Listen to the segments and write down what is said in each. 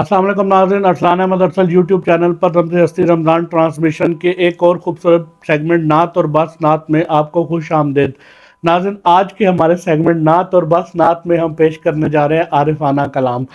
असलम नाजरन असलाना मदरसल यूट्यूब चैनल पर रमज हस्ती रमज़ान ट्रांसमिशन के एक और खूबसूरत सेगमेंट नात और बस नात में आपको खुश आमदेद नाजन आज के हमारे सेगमेंट नात और बस नात में हम पेश करने जा रहे हैं आरिफाना कलाम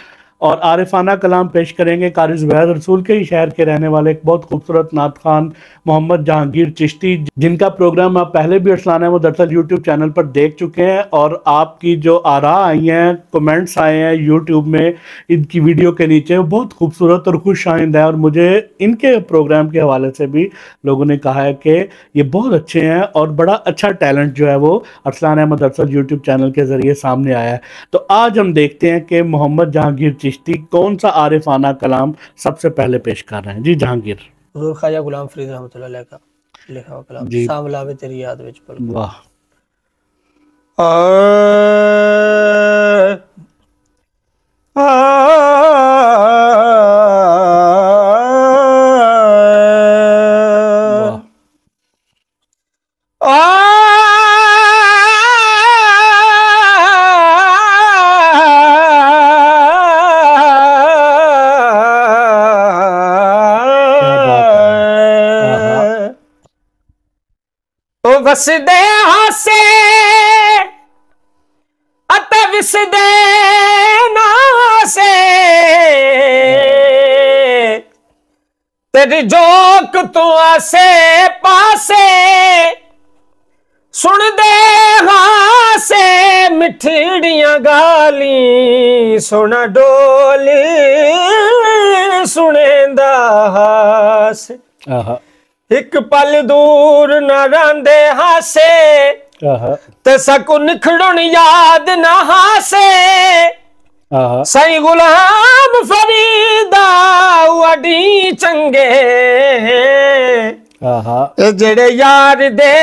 और आरिफाना कलाम पेश करेंगे कारी जुबैर रसूल के ही शहर के रहने वाले एक बहुत खूबसूरत नात खान मोहम्मद जहांगीर चिश्ती जिनका प्रोग्राम आप पहले भी अरसलान है वो दरअसल यूट्यूब चैनल पर देख चुके हैं और आपकी जो आरा आई हैं कमेंट्स आए हैं यूट्यूब में इनकी वीडियो के नीचे बहुत खूबसूरत और खुश आइंद है और मुझे इनके प्रोग्राम के हवाले से भी लोगों ने कहा है कि ये बहुत अच्छे हैं और बड़ा अच्छा टैलेंट जो है वो अरसलान अहमद अरसल यूट्यूब चैनल के ज़रिए सामने आया है तो आज हम देखते हैं कि मोहम्मद जहांगीर चिश्ती कौन सा आरिफाना कलाम सबसे पहले पेश कर रहे हैं जी जहांगीर ख्वाजा गुलाम फरीद रहमत का लिखा हुआ कलाम सामला तेरी याद विच वाह ਵਸਦੇ ਹਾਸੇ ਅਤੇ ਵਿਸਦੇ ਨਾਸੇ ਤੇਰੀ ਜੋਕ ਤੂੰ ਆਸੇ ਪਾਸੇ ਸੁਣਦੇ ਹਾਸੇ ਮਿੱਠੜੀਆਂ ਗਾਲੀ ਸੁਣਾ ਡੋਲੀ ਸੁਣੇਂਦਾ ਹਾਸੇ ਆਹਾ ਇੱਕ ਪਲ ਦੂਰ ਨਾ ਰਹਿੰਦੇ ਹਾਸੇ ਤੇ ਸਕੁਨ ਖੜਣ ਯਾਦ ਨਾ ਹਾਸੇ ਸਈ ਗੁਲਾਮ ਫਰੀਦਾ ਵਡੀ ਚੰਗੇ ਆਹਾ ਜਿਹੜੇ ਯਾਰ ਦੇ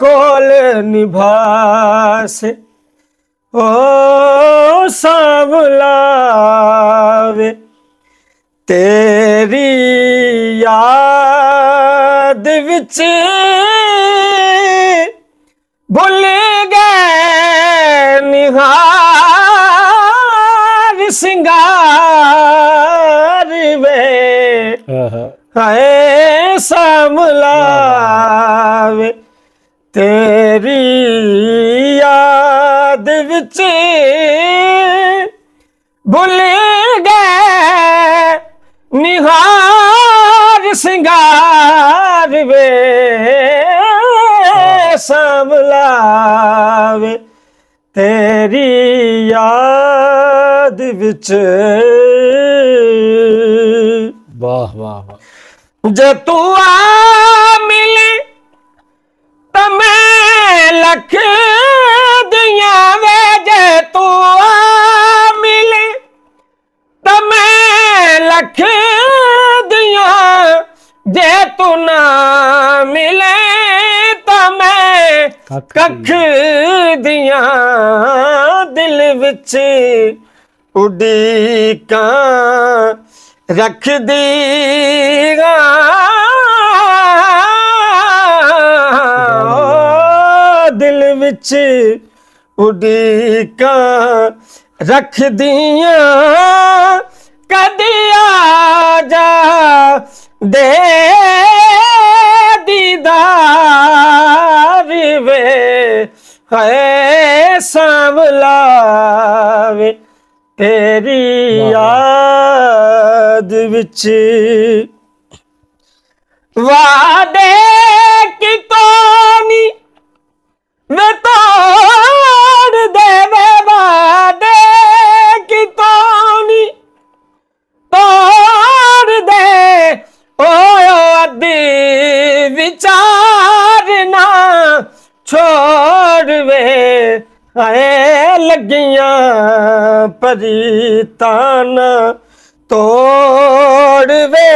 ਕੋਲ ਨਿਭਾਸੇ ਓ ਸਾਵਲਾ पिक्चर भूल गए निहार सिंगार में है समलावे तेरी याद बिच भूल गए निहार वे हाँ। संभलावे तेरी याद बिच वाह वाह जे तू आ मिली तमें लख ਕੱਖ ਦੀਆਂ ਦਿਲ ਵਿੱਚ ਉਡੀਕਾਂ ਰੱਖਦੀ ਗਾ ਦਿਲ ਵਿੱਚ ਉਡੀਕਾਂ ਰੱਖਦੀਆਂ ਕਦੀ ਆ ਜਾ ਦੇ ਤੇਰੀ ਯਾਦ ਵਿੱਚ ਵਾਦੇ ਕੀ ਕੋਨੀ ਮੈਂ ਤੋੜ ਦੇਵੇ ਵਾਦੇ ਕੀ ਕੋਨੀ ਤੋੜ ਦੇ ਓਏ ਅੱਧੀ ਵਿਚਾਰ ਨਾ ਵੇ ਹਏ ਲੱਗੀਆਂ ਭਰੀ ਤਨ ਤੋੜਵੇ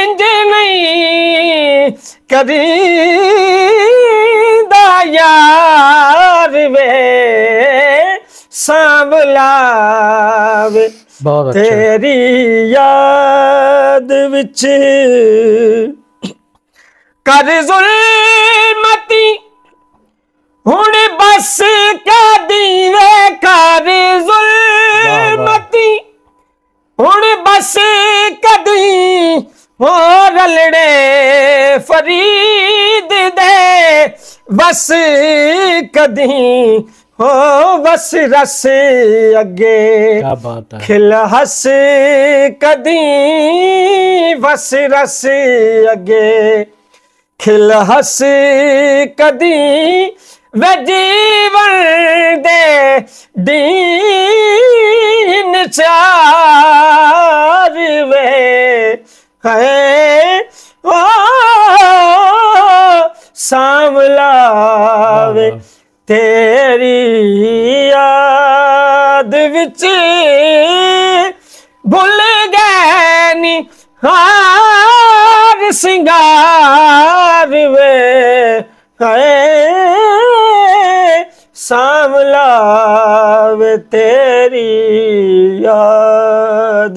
ਇੰਜ ਨਹੀਂ ਦਾ ਯਾਰ ਵੇ ਸੰਭਲਾਵੇ ਬਹੁਤ ਅੱਛਾ ਤੇਰੀ ਯਾਦ ਵਿੱਚ ਕਰ ਜ਼ੁਲਮਤੀ ਹੁਣ بس کا دین کر ظلمتی ہن بس کدی او رلڑے فرید دے بس کدی او بس رس اگے کھل ہس کدی بس رس اگے کھل ہس کدی वीवल देचे के ओ साम तेर विच भुल गी ह ਸਾਂਭਲਾ ਵੇ ਤੇਰੀ ਯਾਦ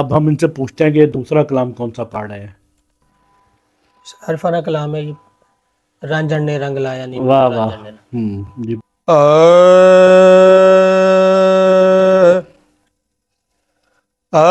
अब हम इनसे पूछते हैं कि दूसरा कलाम कौन सा पाड़ है अरफाना कलाम है रंजन ने रंग लाया नहीं वाह वाह हम्म, जी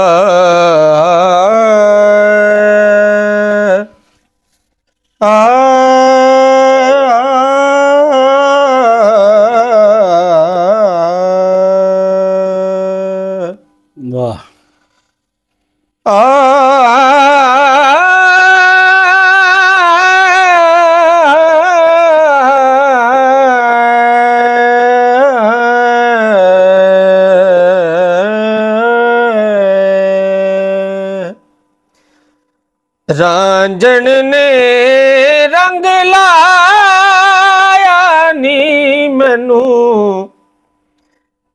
ਰਾਂਝਣ ਨੇ ਰੰਗ ਲਾਇਆ ਨੀ ਮੈਨੂੰ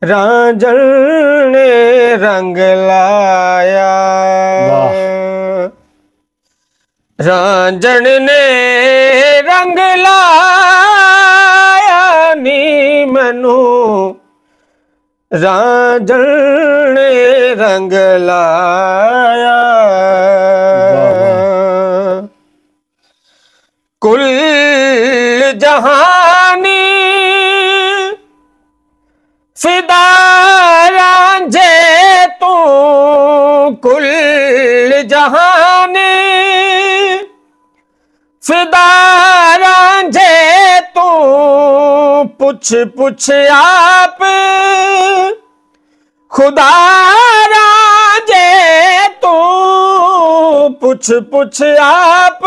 ਰਾਂਝਣ ਨੇ ਰੰਗ ਲਾਇਆ ਰਾਂਝਣ ਨੇ ਰੰਗ ਲਾਇਆ ਨੀ ਮੈਨੂੰ ਰਾਂਝਣ ਨੇ ਰੰਗ ਲਾਇਆ फिदा रांझे तूं कुल जहान फिदा रांझे तूं पुछ पुछ आप खुदा रांझे तूं पुछ पुछ आप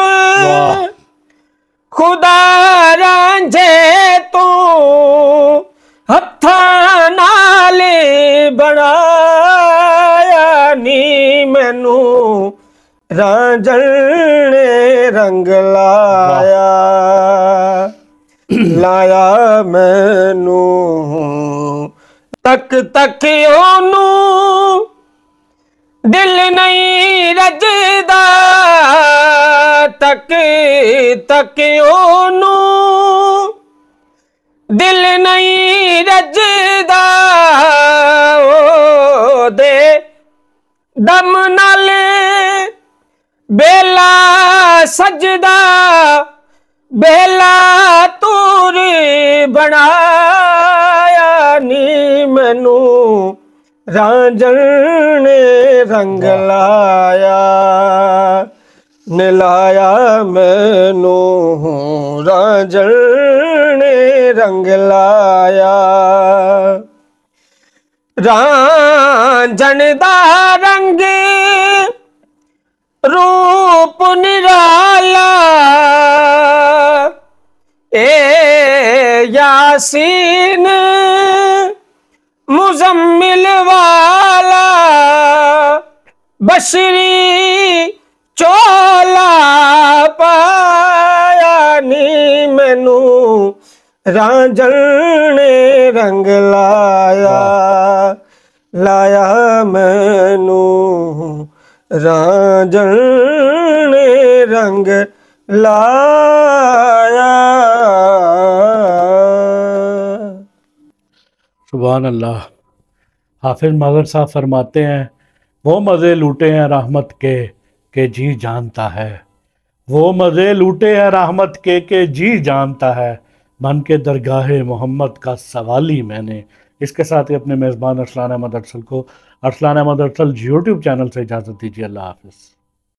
ਨੂੰ ਤੱਕ ਤੱਕ ਉਹਨੂੰ ਦਿਲ ਨਹੀਂ ਰਜਦਾ ਤੱਕ ਤੱਕ ਉਹਨੂੰ ਦਿਲ ਨਹੀਂ ਰਜਦਾ ਉਹਦੇ ਦਮ ਨਾਲ ਬੇਲਾ ਸਜਦਾ ਬੇਲਾ ਵੀ ਬਣਾਇਆ ਨੀ ਮੈਨੂੰ ਰਾਂਝਣ ਨੇ ਰੰਗ ਲਾਇਆ ਨਿਲਾਇਆ ਮੈਨੂੰ ਰਾਂਝਣ ਨੇ ਰੰਗ ਲਾਇਆ ਰਾਂਝਣ ਦਾ ਰੰਗ ਰੂਪ ਨਿਰਾਲਾ यासीन मुजम्मिल वाला बशरी ਚੋਲਾ ਪਾਇਆ ਨੀ ਮੈਨੂੰ ਰਾਂਝਣ ਨੇ ਰੰਗ ਲਾਇਆ ਲਾਇਆ ਮੈਨੂੰ ਰਾਂਝਣ ਨੇ ਰੰਗ ਲਾਇਆ सुबह अल्लाह हाफिज मगर साहब फरमाते हैं वो मज़े लूटे हैं रहमत के के जी जानता है वो मज़े लूटे हैं रहमत के के जी जानता है मन के दरगाह मोहम्मद का सवाल ही मैंने इसके साथ ही अपने मेज़बान अरसलान अहमद अरसल को अरसलान अहमद अरसल यूट्यूब चैनल से इजाज़त दीजिए अल्लाह हाफिज़